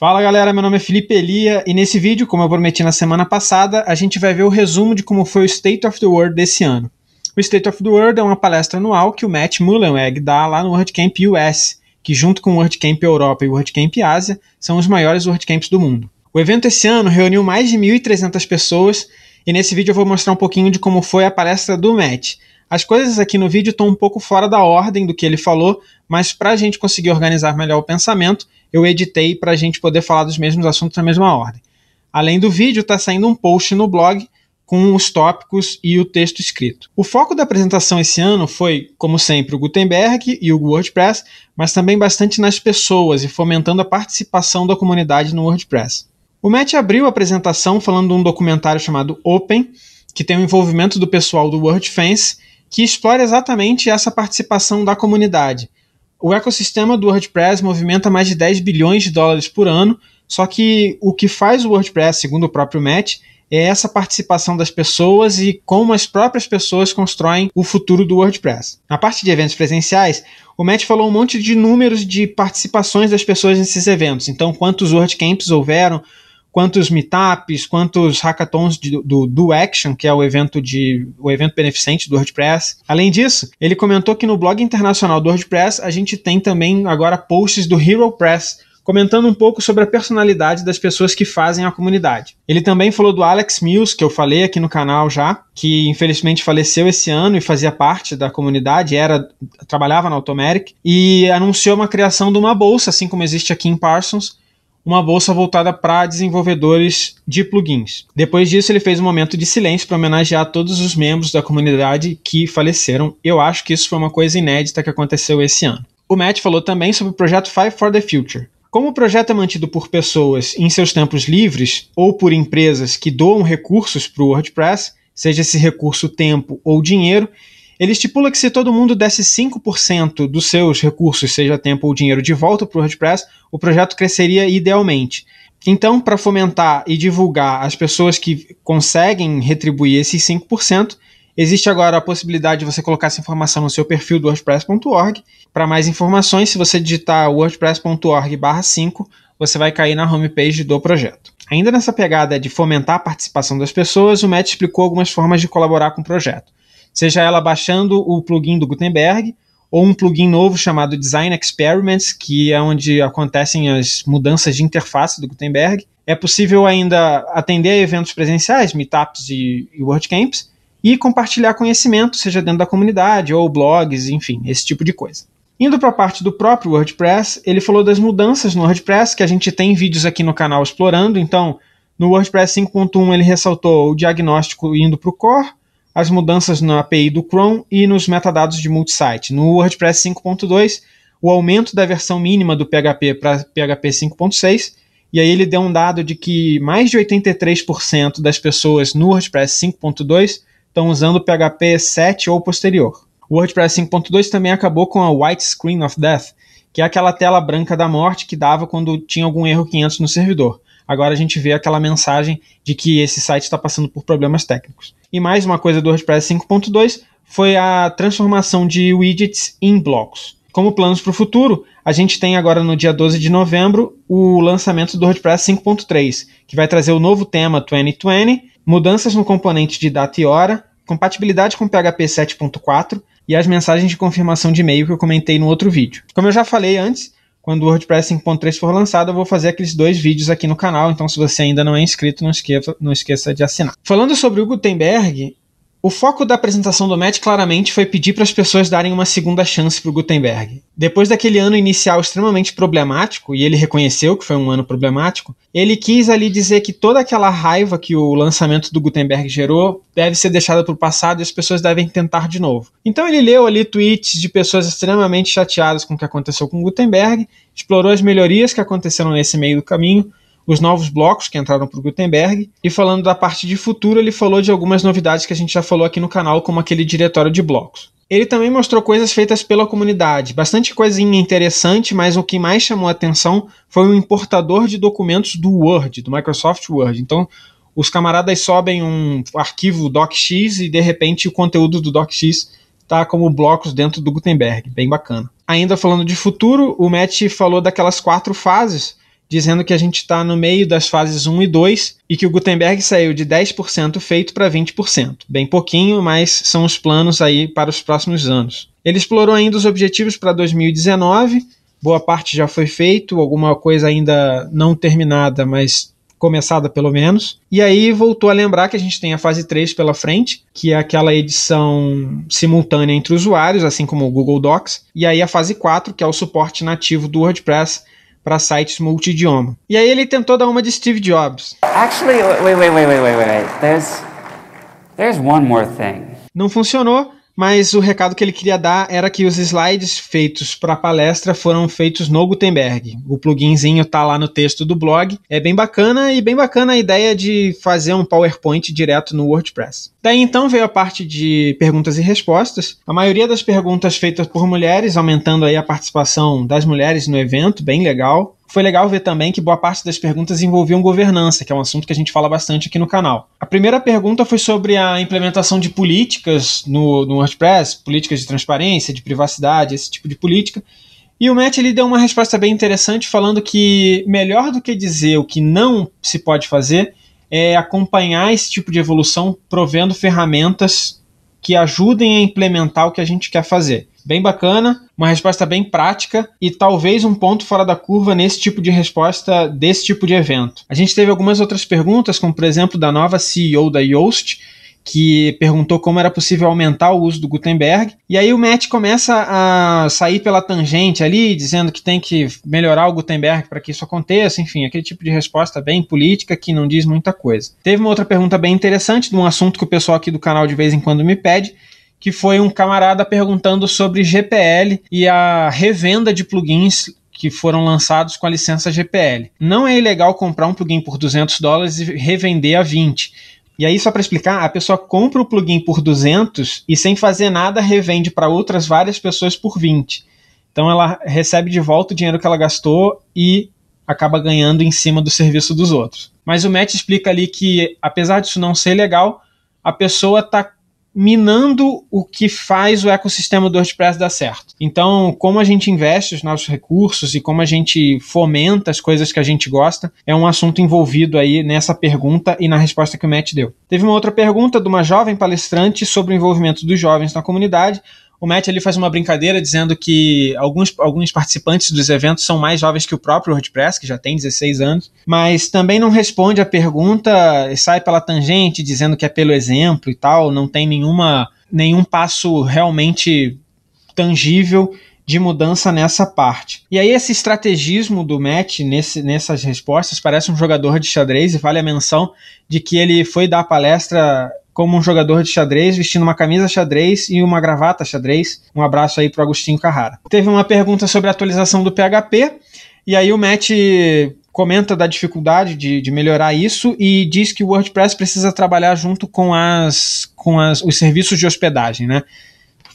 Fala galera, meu nome é Felipe Elia e nesse vídeo, como eu prometi na semana passada, a gente vai ver o resumo de como foi o State of the World desse ano. O State of the World é uma palestra anual que o Matt Mullenweg dá lá no WordCamp US, que junto com o WordCamp Europa e o WordCamp Ásia, são os maiores WordCamps do mundo. O evento esse ano reuniu mais de 1.300 pessoas e nesse vídeo eu vou mostrar um pouquinho de como foi a palestra do Matt. As coisas aqui no vídeo estão um pouco fora da ordem do que ele falou, mas para a gente conseguir organizar melhor o pensamento, eu editei para a gente poder falar dos mesmos assuntos na mesma ordem. Além do vídeo, está saindo um post no blog com os tópicos e o texto escrito. O foco da apresentação esse ano foi, como sempre, o Gutenberg e o WordPress, mas também bastante nas pessoas e fomentando a participação da comunidade no WordPress. O Matt abriu a apresentação falando de um documentário chamado Open, que tem o envolvimento do pessoal do WordFence que explora exatamente essa participação da comunidade. O ecossistema do WordPress movimenta mais de 10 bilhões de dólares por ano, só que o que faz o WordPress, segundo o próprio Matt, é essa participação das pessoas e como as próprias pessoas constroem o futuro do WordPress. Na parte de eventos presenciais, o Matt falou um monte de números de participações das pessoas nesses eventos. Então, quantos WordCamps houveram, quantos meetups, quantos hackathons de, do, do Action, que é o evento de o evento beneficente do WordPress. Além disso, ele comentou que no blog internacional do WordPress a gente tem também agora posts do Hero Press, comentando um pouco sobre a personalidade das pessoas que fazem a comunidade. Ele também falou do Alex Mills, que eu falei aqui no canal já, que infelizmente faleceu esse ano e fazia parte da comunidade, era trabalhava na Automeric, e anunciou uma criação de uma bolsa, assim como existe aqui em Parsons, uma bolsa voltada para desenvolvedores de plugins. Depois disso, ele fez um momento de silêncio para homenagear todos os membros da comunidade que faleceram. Eu acho que isso foi uma coisa inédita que aconteceu esse ano. O Matt falou também sobre o projeto Five for the Future. Como o projeto é mantido por pessoas em seus tempos livres ou por empresas que doam recursos para o WordPress, seja esse recurso tempo ou dinheiro, ele estipula que se todo mundo desse 5% dos seus recursos, seja tempo ou dinheiro, de volta para o WordPress, o projeto cresceria idealmente. Então, para fomentar e divulgar as pessoas que conseguem retribuir esses 5%, existe agora a possibilidade de você colocar essa informação no seu perfil do WordPress.org. Para mais informações, se você digitar wordpress.org/5, você vai cair na homepage do projeto. Ainda nessa pegada de fomentar a participação das pessoas, o Matt explicou algumas formas de colaborar com o projeto seja ela baixando o plugin do Gutenberg ou um plugin novo chamado Design Experiments, que é onde acontecem as mudanças de interface do Gutenberg. É possível ainda atender a eventos presenciais, meetups e, e WordCamps, e compartilhar conhecimento, seja dentro da comunidade ou blogs, enfim, esse tipo de coisa. Indo para a parte do próprio WordPress, ele falou das mudanças no WordPress, que a gente tem vídeos aqui no canal explorando. Então, no WordPress 5.1 ele ressaltou o diagnóstico indo para o core, as mudanças na API do Chrome e nos metadados de multisite. No WordPress 5.2, o aumento da versão mínima do PHP para PHP 5.6, e aí ele deu um dado de que mais de 83% das pessoas no WordPress 5.2 estão usando o PHP 7 ou posterior. O WordPress 5.2 também acabou com a White Screen of Death, que é aquela tela branca da morte que dava quando tinha algum erro 500 no servidor. Agora a gente vê aquela mensagem de que esse site está passando por problemas técnicos. E mais uma coisa do WordPress 5.2 foi a transformação de widgets em blocos. Como planos para o futuro, a gente tem agora no dia 12 de novembro o lançamento do WordPress 5.3, que vai trazer o novo tema 2020, mudanças no componente de data e hora, compatibilidade com PHP 7.4 e as mensagens de confirmação de e-mail que eu comentei no outro vídeo. Como eu já falei antes, quando o WordPress 5.3 for lançado, eu vou fazer aqueles dois vídeos aqui no canal, então se você ainda não é inscrito, não esqueça, não esqueça de assinar. Falando sobre o Gutenberg, o foco da apresentação do Matt claramente foi pedir para as pessoas darem uma segunda chance para o Gutenberg. Depois daquele ano inicial extremamente problemático, e ele reconheceu que foi um ano problemático, ele quis ali dizer que toda aquela raiva que o lançamento do Gutenberg gerou deve ser deixada para o passado e as pessoas devem tentar de novo. Então ele leu ali tweets de pessoas extremamente chateadas com o que aconteceu com o Gutenberg, explorou as melhorias que aconteceram nesse meio do caminho os novos blocos que entraram para o Gutenberg. E falando da parte de futuro, ele falou de algumas novidades que a gente já falou aqui no canal, como aquele diretório de blocos. Ele também mostrou coisas feitas pela comunidade, bastante coisinha interessante, mas o que mais chamou a atenção foi o importador de documentos do Word, do Microsoft Word. Então, os camaradas sobem um arquivo docx e de repente o conteúdo do docx está como blocos dentro do Gutenberg, bem bacana. Ainda falando de futuro, o Matt falou daquelas quatro fases dizendo que a gente está no meio das fases 1 e 2 e que o Gutenberg saiu de 10% feito para 20%. Bem pouquinho, mas são os planos aí para os próximos anos. Ele explorou ainda os objetivos para 2019, boa parte já foi feito, alguma coisa ainda não terminada, mas começada pelo menos. E aí voltou a lembrar que a gente tem a fase 3 pela frente, que é aquela edição simultânea entre usuários, assim como o Google Docs, e aí a fase 4, que é o suporte nativo do WordPress para sites multidioma. E aí ele tentou dar uma de Steve Jobs. Actually, wait, wait, wait, wait, wait, wait. There's, there's one more thing. Não funcionou mas o recado que ele queria dar era que os slides feitos para a palestra foram feitos no Gutenberg. O pluginzinho está lá no texto do blog. É bem bacana e bem bacana a ideia de fazer um PowerPoint direto no WordPress. Daí então veio a parte de perguntas e respostas. A maioria das perguntas feitas por mulheres, aumentando aí a participação das mulheres no evento, bem legal. Foi legal ver também que boa parte das perguntas envolviam governança, que é um assunto que a gente fala bastante aqui no canal. A primeira pergunta foi sobre a implementação de políticas no, no WordPress, políticas de transparência, de privacidade, esse tipo de política. E o Matt ele deu uma resposta bem interessante, falando que melhor do que dizer o que não se pode fazer é acompanhar esse tipo de evolução provendo ferramentas que ajudem a implementar o que a gente quer fazer bem bacana, uma resposta bem prática e talvez um ponto fora da curva nesse tipo de resposta desse tipo de evento. A gente teve algumas outras perguntas, como por exemplo da nova CEO da Yoast, que perguntou como era possível aumentar o uso do Gutenberg. E aí o Matt começa a sair pela tangente ali, dizendo que tem que melhorar o Gutenberg para que isso aconteça, enfim, aquele tipo de resposta bem política que não diz muita coisa. Teve uma outra pergunta bem interessante de um assunto que o pessoal aqui do canal de vez em quando me pede, que foi um camarada perguntando sobre GPL e a revenda de plugins que foram lançados com a licença GPL. Não é ilegal comprar um plugin por 200 dólares e revender a 20. E aí, só para explicar, a pessoa compra o plugin por 200 e sem fazer nada revende para outras várias pessoas por 20. Então ela recebe de volta o dinheiro que ela gastou e acaba ganhando em cima do serviço dos outros. Mas o Matt explica ali que, apesar disso não ser legal, a pessoa está minando o que faz o ecossistema do WordPress dar certo. Então, como a gente investe os nossos recursos e como a gente fomenta as coisas que a gente gosta, é um assunto envolvido aí nessa pergunta e na resposta que o Matt deu. Teve uma outra pergunta de uma jovem palestrante sobre o envolvimento dos jovens na comunidade o Matt ele faz uma brincadeira dizendo que alguns, alguns participantes dos eventos são mais jovens que o próprio WordPress, que já tem 16 anos, mas também não responde a pergunta e sai pela tangente dizendo que é pelo exemplo e tal, não tem nenhuma, nenhum passo realmente tangível de mudança nessa parte. E aí esse estrategismo do Matt nesse, nessas respostas parece um jogador de xadrez e vale a menção de que ele foi dar palestra como um jogador de xadrez, vestindo uma camisa xadrez e uma gravata xadrez. Um abraço aí para Agostinho Carrara. Teve uma pergunta sobre a atualização do PHP, e aí o Matt comenta da dificuldade de, de melhorar isso e diz que o WordPress precisa trabalhar junto com, as, com as, os serviços de hospedagem, né?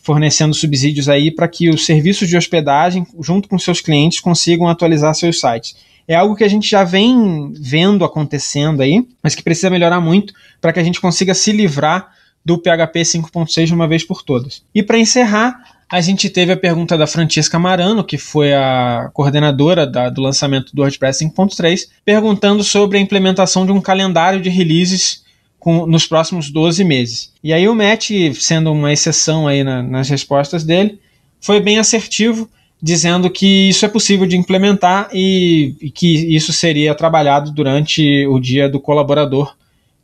fornecendo subsídios aí para que os serviços de hospedagem, junto com seus clientes, consigam atualizar seus sites é algo que a gente já vem vendo acontecendo aí, mas que precisa melhorar muito para que a gente consiga se livrar do PHP 5.6 de uma vez por todas. E para encerrar, a gente teve a pergunta da Francisca Marano, que foi a coordenadora da, do lançamento do WordPress 5.3, perguntando sobre a implementação de um calendário de releases com, nos próximos 12 meses. E aí o Matt, sendo uma exceção aí na, nas respostas dele, foi bem assertivo dizendo que isso é possível de implementar e, e que isso seria trabalhado durante o dia do colaborador,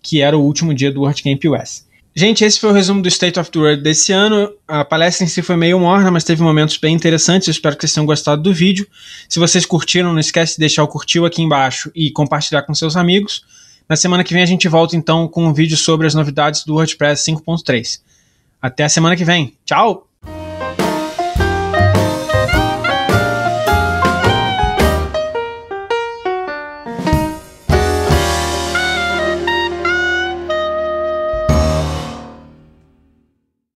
que era o último dia do WordCamp US. Gente, esse foi o resumo do State of the World desse ano. A palestra em si foi meio morna, mas teve momentos bem interessantes. Eu espero que vocês tenham gostado do vídeo. Se vocês curtiram, não esquece de deixar o curtiu aqui embaixo e compartilhar com seus amigos. Na semana que vem a gente volta então com um vídeo sobre as novidades do WordPress 5.3. Até a semana que vem. Tchau!